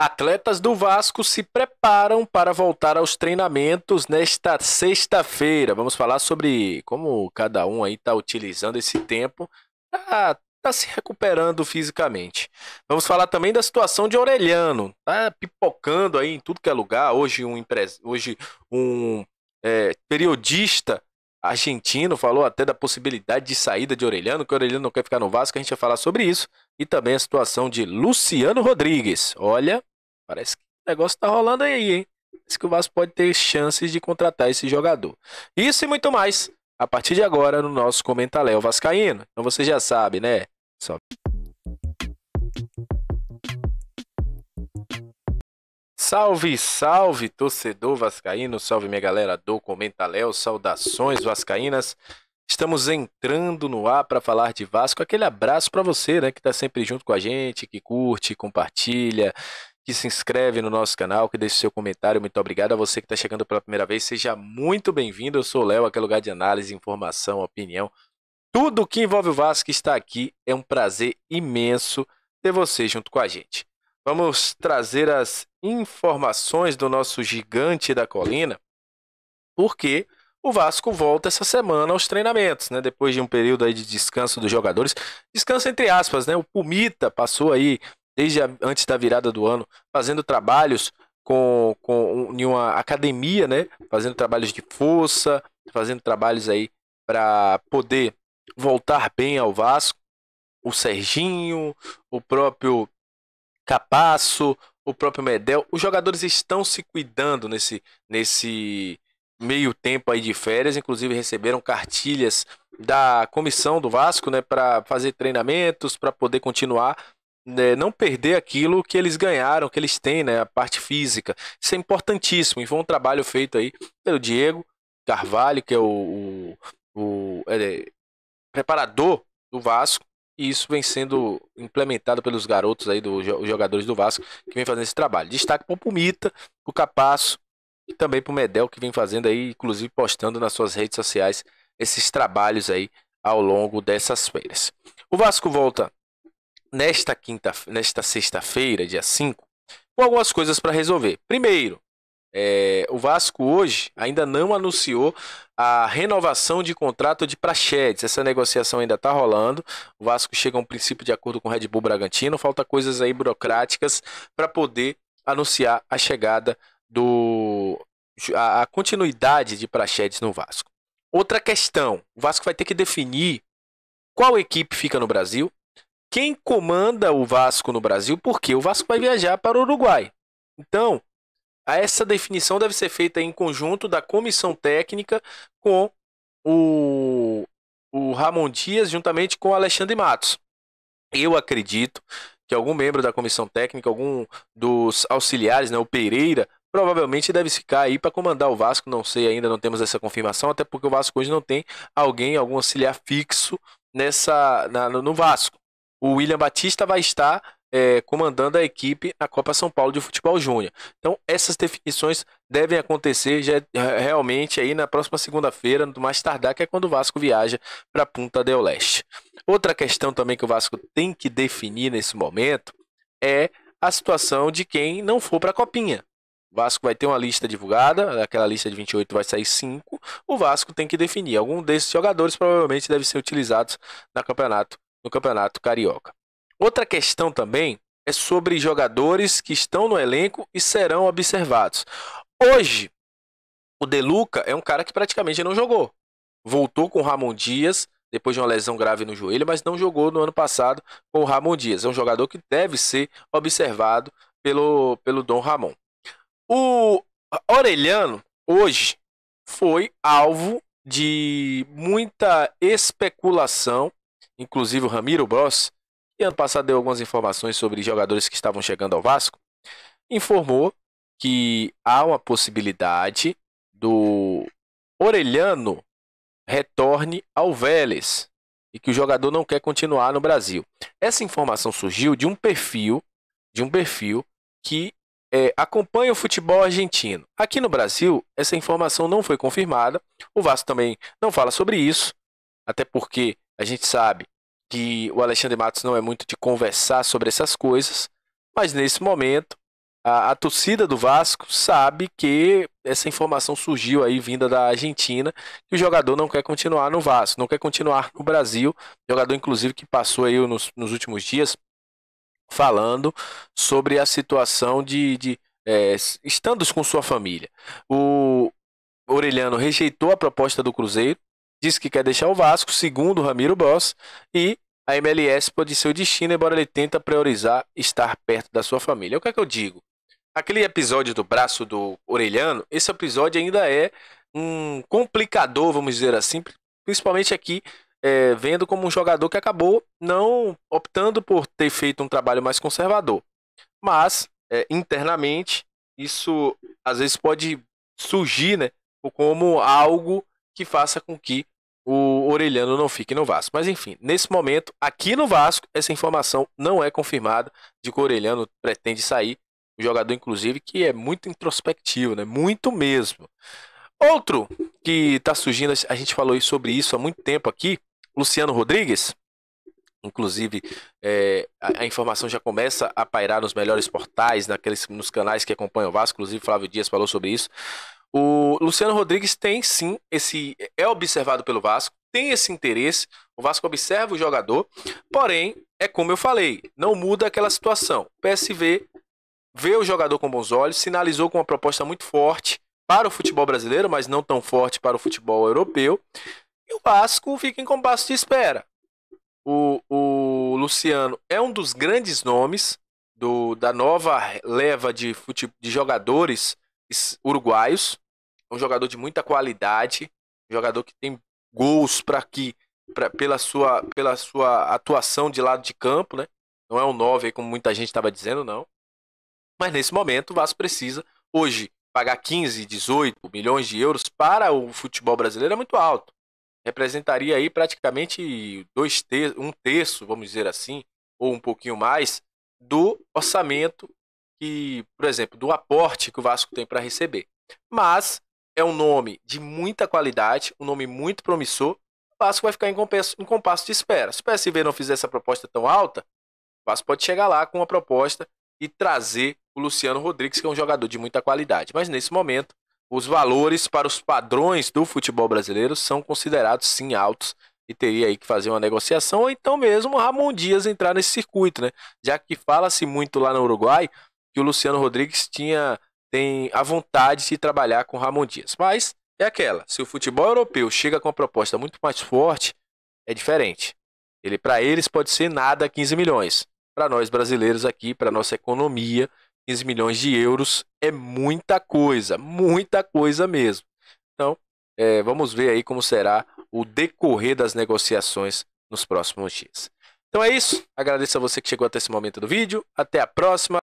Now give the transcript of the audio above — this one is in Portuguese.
Atletas do Vasco se preparam para voltar aos treinamentos nesta sexta-feira. Vamos falar sobre como cada um aí está utilizando esse tempo para tá se recuperando fisicamente. Vamos falar também da situação de Aureliano, tá pipocando aí em tudo que é lugar. Hoje um empre... hoje um é, periodista argentino, falou até da possibilidade de saída de Orelhano, que o Orelhano não quer ficar no Vasco, a gente vai falar sobre isso. E também a situação de Luciano Rodrigues. Olha, parece que o negócio tá rolando aí, hein? Parece que o Vasco pode ter chances de contratar esse jogador. Isso e muito mais a partir de agora no nosso Comenta Vascaíno. Então você já sabe, né? Só. Salve, salve, torcedor vascaíno, salve minha galera do Comenta Léo, saudações vascaínas. Estamos entrando no ar para falar de Vasco. Aquele abraço para você, né, que está sempre junto com a gente, que curte, compartilha, que se inscreve no nosso canal, que deixa seu comentário. Muito obrigado a você que está chegando pela primeira vez. Seja muito bem-vindo. Eu sou o Léo, aquele lugar de análise, informação, opinião. Tudo que envolve o Vasco está aqui. É um prazer imenso ter você junto com a gente. Vamos trazer as informações do nosso gigante da colina, porque o Vasco volta essa semana aos treinamentos, né? Depois de um período aí de descanso dos jogadores. Descanso entre aspas, né? O Pumita passou aí desde a, antes da virada do ano fazendo trabalhos com, com em uma academia, né? Fazendo trabalhos de força, fazendo trabalhos aí para poder voltar bem ao Vasco. O Serginho, o próprio Capasso, o próprio Medel. Os jogadores estão se cuidando nesse, nesse meio tempo aí de férias, inclusive receberam cartilhas da comissão do Vasco, né, para fazer treinamentos, para poder continuar né, não perder aquilo que eles ganharam, que eles têm, né, a parte física. Isso é importantíssimo e foi um trabalho feito aí pelo Diego Carvalho, que é o, o, o é, preparador do Vasco, e isso vem sendo implementado pelos garotos aí, dos jogadores do Vasco, que vem fazendo esse trabalho. Destaque para o Pumita, o Capasso e também para o Medel, que vem fazendo aí, inclusive postando nas suas redes sociais esses trabalhos aí ao longo dessas feiras. O Vasco volta nesta quinta, nesta sexta-feira, dia 5, com algumas coisas para resolver. Primeiro, é, o Vasco hoje ainda não anunciou a renovação de contrato de Prachedes. Essa negociação ainda está rolando. O Vasco chega a um princípio de acordo com o Red Bull Bragantino. Falta coisas aí burocráticas para poder anunciar a chegada do a, a continuidade de Prachedes no Vasco. Outra questão: o Vasco vai ter que definir qual equipe fica no Brasil, quem comanda o Vasco no Brasil, porque o Vasco vai viajar para o Uruguai. Então, essa definição deve ser feita em conjunto da comissão técnica com o, o Ramon Dias, juntamente com o Alexandre Matos. Eu acredito que algum membro da comissão técnica, algum dos auxiliares, né, o Pereira, provavelmente deve ficar aí para comandar o Vasco. Não sei ainda, não temos essa confirmação, até porque o Vasco hoje não tem alguém, algum auxiliar fixo nessa na, no Vasco. O William Batista vai estar é, comandando a equipe na Copa São Paulo de Futebol Júnior. Então, essas definições devem acontecer já, realmente aí na próxima segunda-feira, no mais tardar, que é quando o Vasco viaja para Punta del Leste. Outra questão também que o Vasco tem que definir nesse momento é a situação de quem não for para a Copinha. O Vasco vai ter uma lista divulgada, aquela lista de 28 vai sair 5. O Vasco tem que definir. Algum desses jogadores provavelmente deve ser utilizados na campeonato, no Campeonato Carioca. Outra questão também é sobre jogadores que estão no elenco e serão observados. Hoje, o Deluca é um cara que praticamente não jogou. Voltou com o Ramon Dias, depois de uma lesão grave no joelho, mas não jogou no ano passado com o Ramon Dias. É um jogador que deve ser observado pelo, pelo Dom Ramon. O Orelhano, hoje, foi alvo de muita especulação, inclusive o Ramiro Bros ano passado deu algumas informações sobre jogadores que estavam chegando ao Vasco, informou que há uma possibilidade do Orelhano retorne ao Vélez e que o jogador não quer continuar no Brasil. Essa informação surgiu de um perfil, de um perfil que é, acompanha o futebol argentino. Aqui no Brasil, essa informação não foi confirmada. O Vasco também não fala sobre isso, até porque a gente sabe que o Alexandre Matos não é muito de conversar sobre essas coisas, mas nesse momento a, a torcida do Vasco sabe que essa informação surgiu aí vinda da Argentina que o jogador não quer continuar no Vasco, não quer continuar no Brasil. Jogador, inclusive, que passou aí nos, nos últimos dias falando sobre a situação de, de é, estando com sua família. O Orelhano rejeitou a proposta do Cruzeiro, disse que quer deixar o Vasco, segundo o Ramiro Boss, e a MLS pode ser o destino, embora ele tenta priorizar estar perto da sua família. O que é que eu digo? Aquele episódio do braço do Orelhano, esse episódio ainda é um complicador, vamos dizer assim, principalmente aqui, é, vendo como um jogador que acabou não optando por ter feito um trabalho mais conservador. Mas, é, internamente, isso às vezes pode surgir né, como algo que faça com que o Orelhano não fique no Vasco. Mas enfim, nesse momento, aqui no Vasco, essa informação não é confirmada de que o Orelhano pretende sair. O jogador, inclusive, que é muito introspectivo, né? Muito mesmo. Outro que está surgindo, a gente falou sobre isso há muito tempo aqui, Luciano Rodrigues. Inclusive, é, a, informação já começa a pairar nos melhores portais, naqueles, nos canais que acompanham o Vasco. Inclusive, Flávio Dias falou sobre isso. O Luciano Rodrigues tem sim esse é observado pelo Vasco, tem esse interesse, o Vasco observa o jogador, porém é como eu falei, não muda aquela situação. O PSV vê o jogador com bons olhos, sinalizou com uma proposta muito forte para o futebol brasileiro, mas não tão forte para o futebol europeu. E o Vasco fica em compasso de espera. O, o Luciano é um dos grandes nomes do, da nova leva de, fute, de jogadores uruguaios um jogador de muita qualidade, um jogador que tem gols para que pra, pela sua pela sua atuação de lado de campo, né? Não é um 9 como muita gente estava dizendo, não. Mas nesse momento o Vasco precisa hoje pagar 15, 18 milhões de euros para o futebol brasileiro é muito alto. Representaria aí praticamente dois ter um terço, vamos dizer assim, ou um pouquinho mais do orçamento que, por exemplo, do aporte que o Vasco tem para receber. Mas é um nome de muita qualidade, um nome muito promissor. O Vasco vai ficar em compasso, em compasso de espera. Se o PSV não fizer essa proposta tão alta, o Vasco pode chegar lá com uma proposta e trazer o Luciano Rodrigues, que é um jogador de muita qualidade. Mas nesse momento, os valores para os padrões do futebol brasileiro são considerados sim altos e teria aí que fazer uma negociação, ou então mesmo Ramon Dias entrar nesse circuito, né? Já que fala-se muito lá no Uruguai que o Luciano Rodrigues tinha tem a vontade de trabalhar com Ramon Dias. Mas é aquela, se o futebol europeu chega com uma proposta muito mais forte, é diferente. Ele para eles pode ser nada 15 milhões. Para nós brasileiros aqui, para nossa economia, 15 milhões de euros é muita coisa, muita coisa mesmo. Então, é, vamos ver aí como será o decorrer das negociações nos próximos dias. Então é isso. Agradeço a você que chegou até esse momento do vídeo. Até a próxima.